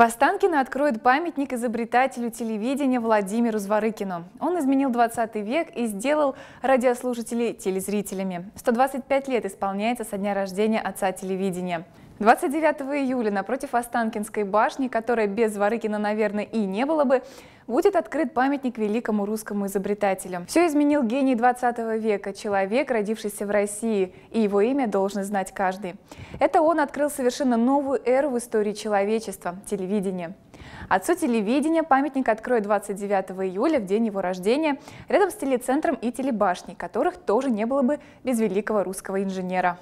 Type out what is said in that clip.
В Останкино откроют памятник изобретателю телевидения Владимиру Зворыкину. Он изменил 20 век и сделал радиослушателей телезрителями. 125 лет исполняется со дня рождения отца телевидения. 29 июля напротив Останкинской башни, которая без Варыкина, наверное, и не было бы, будет открыт памятник великому русскому изобретателю. Все изменил гений 20 века, человек, родившийся в России, и его имя должен знать каждый. Это он открыл совершенно новую эру в истории человечества – телевидение. Отцу телевидения памятник откроют 29 июля, в день его рождения, рядом с телецентром и телебашней, которых тоже не было бы без великого русского инженера.